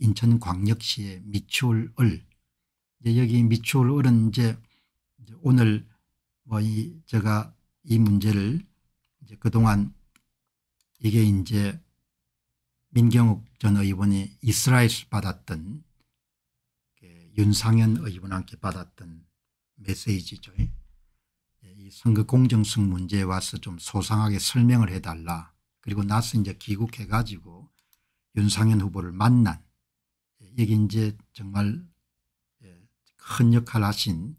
인천광역시의 미추홀을 여기 미추홀을은 이제 오늘 뭐 이 제가 이 문제를 이제 그동안 이게 이제 민경욱 전 의원이 이스라엘에서 받았던 그 윤상현 의원한테 받았던 메시지죠. 이 선거 공정성 문제에 와서 좀 소상하게 설명을 해달라. 그리고 나서 이제 귀국해가지고 윤상현 후보를 만난 이게 이제 정말 예, 큰 역할을 하신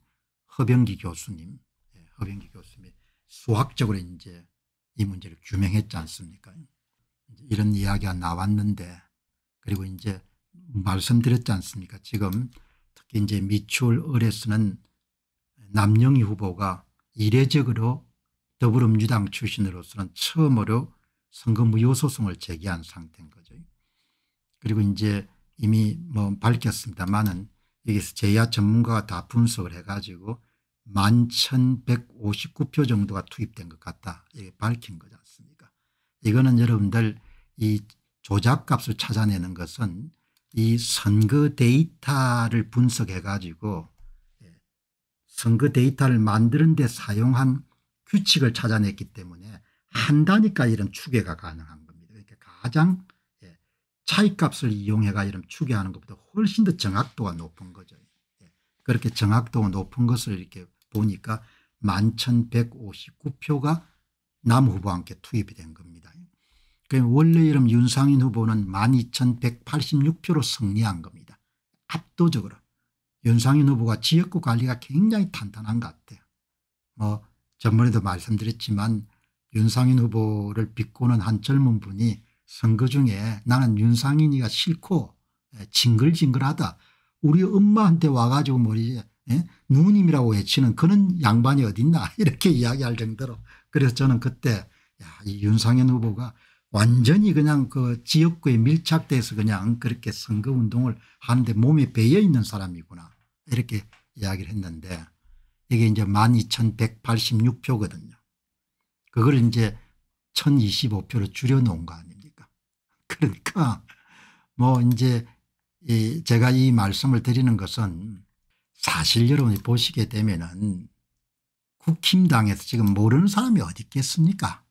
허병기 교수님, 예, 허병기 교수님이 수학적으로 이제 이 문제를 규명했지 않습니까? 이런 이야기가 나왔는데 그리고 이제 말씀드렸지 않습니까? 지금 특히 이제 미추홀 을뢰서는 남영희 후보가 이례적으로 더불어민주당 출신으로서는 처음으로 선거무효 소송을 제기한 상태인 거죠. 그리고 이제 이미 뭐 밝혔습니다만은 여기서 제야 전문가가 다 분석을 해가지고 11,159표 정도가 투입된 것 같다. 이게 밝힌 거지 않습니까? 이거는 여러분들 이 조작값을 찾아내는 것은 이 선거 데이터를 분석해 가지고 예, 선거 데이터를 만드는 데 사용한 규칙을 찾아냈기 때문에 한 단위까지 이런 추계가 가능한 겁니다. 그러니까 가장 차이값을 이용해가 이런 추계하는 것보다 훨씬 더 정확도가 높은 거죠. 예. 그렇게 정확도가 높은 것을 이렇게 보니까 11,159표가 남 후보와 함께 투입이 된 겁니다. 원래 이름 윤상인 후보는 12,186표로 승리한 겁니다. 압도적으로 윤상인 후보가 지역구 관리가 굉장히 탄탄한 것 같아요. 뭐 전번에도 말씀드렸지만 윤상인 후보를 비꼬는 한 젊은 분이 선거 중에 나는 윤상인이가 싫고 예, 징글징글하다. 우리 엄마한테 와가지고 뭐지 예, 누님이라고 외치는 그런 양반이 어딨나 이렇게 이야기할 정도로 그래서 저는 그때 야, 이 윤상현 후보가 완전히 그냥 그 지역구에 밀착돼서 그냥 그렇게 선거운동을 하는데 몸에 배어 있는 사람이구나 이렇게 이야기를 했는데 이게 이제 12,186표거든요. 그걸 이제 1,025표로 줄여놓은 거 아닙니까 그러니까 뭐 이제 이 제가 이 말씀을 드리는 것은 사실 여러분이 보시게 되면은 국힘당에서 지금 모르는 사람이 어디 있겠습니까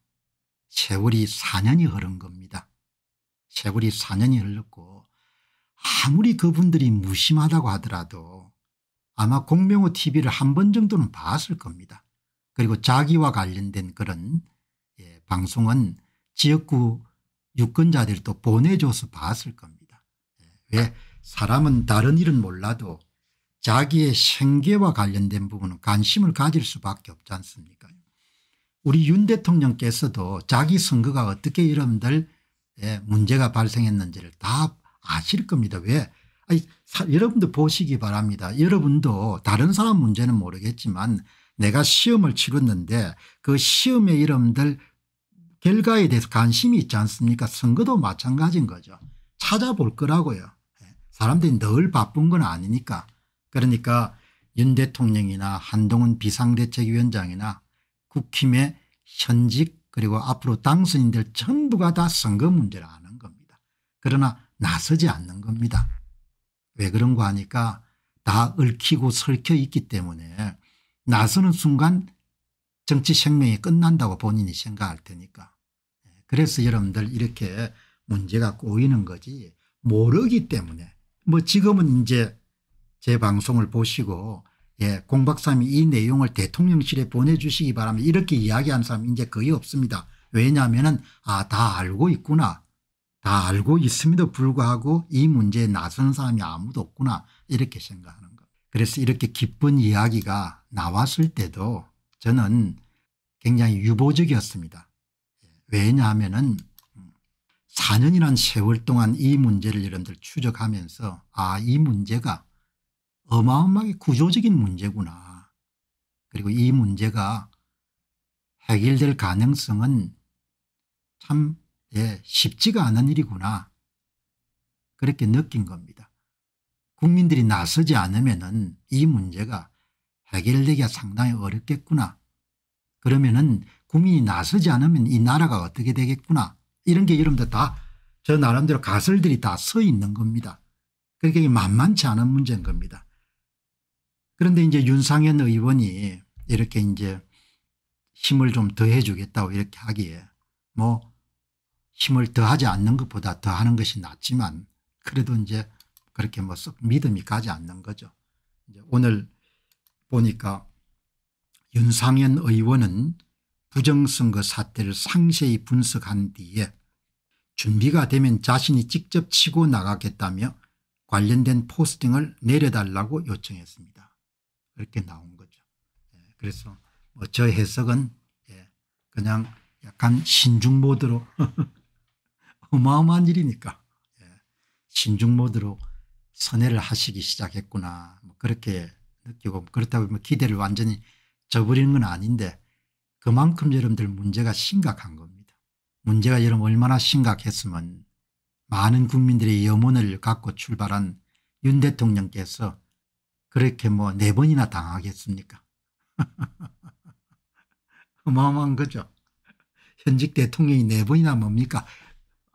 세월이 4년이 흐른 겁니다. 세월이 4년이 흘렀고 아무리 그분들이 무심하다고 하더라도 아마 공명호 tv를 한 번 정도는 봤을 겁니다. 그리고 자기와 관련된 그런 예, 방송은 지역구 유권자들도 보내줘서 봤을 겁니다. 예, 왜 사람은 다른 일은 몰라도 자기의 생계와 관련된 부분은 관심을 가질 수밖에 없지 않습니까 우리 윤 대통령께서도 자기 선거가 어떻게 이런들 예, 문제가 발생했는지를 다 아실 겁니다. 왜 아니, 사, 여러분도 보시기 바랍니다. 여러분도 다른 사람 문제는 모르겠지만 내가 시험을 치렀는데 그 시험의 이름들 결과에 대해서 관심이 있지 않습니까 선거도 마찬가지인 거죠. 찾아볼 거라고요. 예. 사람들이 늘 바쁜 건 아니니까 그러니까 윤 대통령이나 한동훈 비상대책위원장이나 국힘의 현직 그리고 앞으로 당선인들 전부가 다 선거 문제를 아는 겁니다. 그러나 나서지 않는 겁니다. 왜그런거 하니까 다 얽히고 설켜 있기 때문에 나서는 순간 정치 생명이 끝난다고 본인이 생각할 테니까 그래서 여러분들 이렇게 문제가 꼬이는 거지 모르기 때문에 뭐 지금은 이제 제 방송을 보시고 예, 공 박사님이 이 내용을 대통령실에 보내주시기 바랍니다. 이렇게 이야기한 사람 이제 거의 없습니다. 왜냐하면은 아, 다 알고 있구나. 다 알고 있음에도 불구하고 이 문제에 나선 사람이 아무도 없구나. 이렇게 생각하는 것. 그래서 이렇게 기쁜 이야기가 나왔을 때도 저는 굉장히 유보적이었습니다. 왜냐하면은 4년이란 세월 동안 이 문제를 여러분들 추적하면서 아 이 문제가 어마어마하게 구조적인 문제구나. 그리고 이 문제가 해결될 가능성은 참 예, 쉽지가 않은 일이구나. 그렇게 느낀 겁니다. 국민들이 나서지 않으면 은이 문제가 해결되기가 상당히 어렵겠구나. 그러면 은 국민이 나서지 않으면 이 나라가 어떻게 되겠구나 이런 게 여러분들 다저 나름대로 가설들이 다 서 있는 겁니다. 그렇게 그러니까 만만치 않은 문제인 겁니다. 그런데 이제 윤상현 의원이 이렇게 이제 힘을 좀 더해 주겠다고 이렇게 하기에 뭐 힘을 더하지 않는 것보다 더하는 것이 낫지만 그래도 이제 그렇게 뭐썩 믿음이 가지 않는 거죠. 이제 오늘 보니까 윤상현 의원은 부정선거 사태를 상세히 분석한 뒤에 준비가 되면 자신이 직접 치고 나가겠다며 관련된 포스팅을 내려달라고 요청했습니다. 그렇게 나온 거죠. 예, 그래서 뭐 저 해석은 예, 그냥 약간 신중 모드로 어마어마한 일이니까 예, 신중 모드로 선회를 하시기 시작했구나 뭐 그렇게 느끼고 그렇다고 뭐 기대를 완전히 저버리는 건 아닌데 그만큼 여러분들 문제가 심각한 겁니다. 문제가 여러분 얼마나 심각했으면 많은 국민들의 염원을 갖고 출발한 윤 대통령께서 그렇게 뭐 네 번이나 당하겠습니까? 어마어마한 거죠. 현직 대통령이 네 번이나 뭡니까?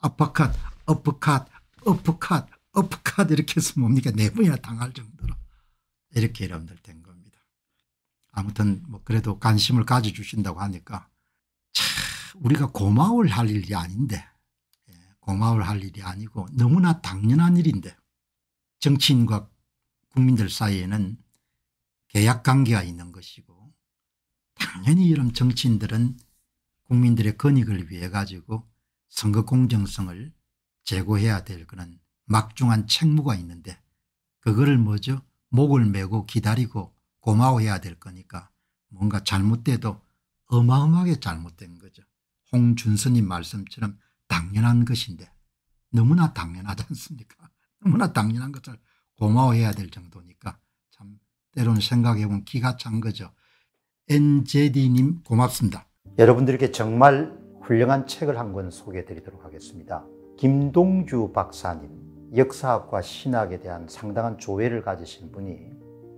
아퍼컷, 어퍼컷, 어퍼컷, 어퍼컷 이렇게 해서 뭡니까? 네 번이나 당할 정도로 이렇게 여러분들 아무튼 뭐 그래도 관심을 가져주신다고 하니까 참 우리가 고마울 할 일이 아닌데 예, 고마울 워할 일이 아니고 너무나 당연한 일인데 정치인과 국민들 사이에는 계약관계가 있는 것이고 당연히 이런 정치인들은 국민들의 권익을 위해 가지고 선거 공정성을 제고해야 될 그런 막중한 책무가 있는데 그거를 뭐죠 목을 메고 기다리고 고마워해야 될 거니까 뭔가 잘못돼도 어마어마하게 잘못된 거죠. 홍준선님 말씀처럼 당연한 것인데 너무나 당연하지 않습니까? 너무나 당연한 것을 고마워해야 될 정도니까 참 때로는 생각해보면 기가 찬 거죠. NJD님 고맙습니다. 여러분들께 정말 훌륭한 책을 한 권 소개해드리도록 하겠습니다. 김동주 박사님 역사학과 신학에 대한 상당한 조예를 가지신 분이